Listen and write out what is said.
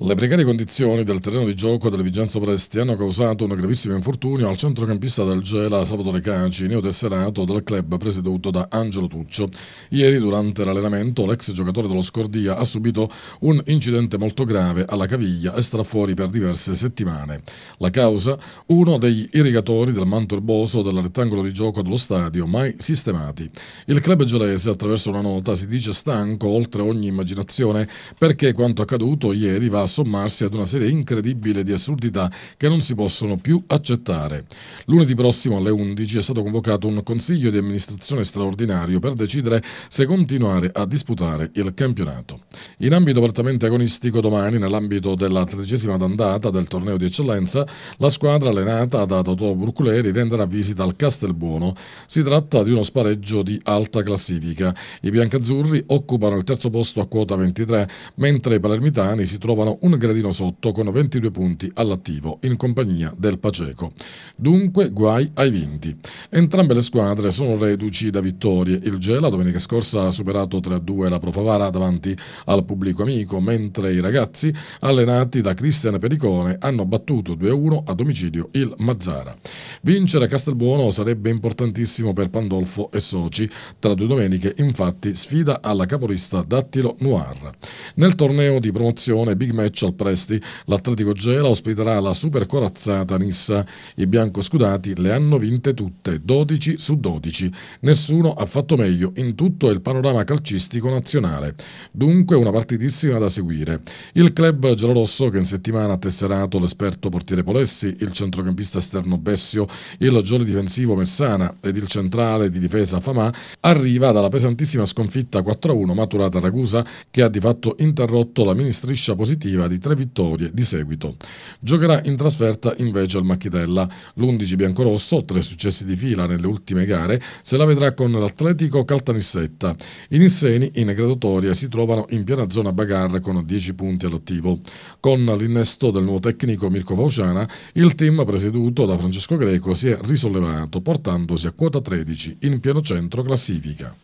Le precarie condizioni del terreno di gioco del Vigenzo Presti hanno causato un gravissimo infortunio al centrocampista del Gela Salvatore Caci, neotesserato del club presieduto da Angelo Tuccio. Ieri durante l'allenamento l'ex giocatore dello Scordia ha subito un incidente molto grave alla caviglia e starà fuori per diverse settimane. La causa? Uno degli irrigatori del manto erboso del rettangolo di gioco dello stadio mai sistemati. Il club gelese attraverso una nota si dice stanco oltre ogni immaginazione perché quanto accaduto ieri va a sommarsi ad una serie incredibile di assurdità che non si possono più accettare. Lunedì prossimo alle 11 è stato convocato un consiglio di amministrazione straordinario per decidere se continuare a disputare il campionato. In ambito prettamente agonistico, domani, nell'ambito della tredicesima d'andata del torneo di eccellenza, la squadra allenata da Totò Bruculeri renderà visita al Castelbuono. Si tratta di uno spareggio di alta classifica. I biancazzurri occupano il terzo posto a quota 23, mentre i palermitani si trovano un gradino sotto con 22 punti all'attivo in compagnia del Paceco. Dunque guai ai vinti. Entrambe le squadre sono reduci da vittorie. Il Gela domenica scorsa ha superato 3-2 la Profavara davanti al pubblico amico, mentre i ragazzi allenati da Cristian Pericone hanno battuto 2-1 a domicilio il Mazzara. Vincere Castelbuono sarebbe importantissimo per Pandolfo e soci. Tra due domeniche infatti sfida alla capolista Dattilo Noir. Nel torneo di promozione Big Man match al Presti. L'Atletico Gela ospiterà la super corazzata Nissa. I biancoscudati le hanno vinte tutte, 12 su 12. Nessuno ha fatto meglio in tutto il panorama calcistico nazionale. Dunque una partitissima da seguire. Il club giallorosso che in settimana ha tesserato l'esperto portiere Polessi, il centrocampista esterno Bessio, il giovane difensivo Messana ed il centrale di difesa Famà, arriva dalla pesantissima sconfitta 4-1 maturata a Ragusa che ha di fatto interrotto la mini striscia positiva consecutiva di tre vittorie di seguito. Giocherà in trasferta invece al Macchitella. L'11 biancorosso, tre successi di fila nelle ultime gare, se la vedrà con l'Atletico Caltanissetta. I Nisseni in graduatoria si trovano in piena zona bagarre con 10 punti all'attivo. Con l'innesto del nuovo tecnico Mirko Vauciana, il team presieduto da Francesco Greco si è risollevato portandosi a quota 13 in pieno centro classifica.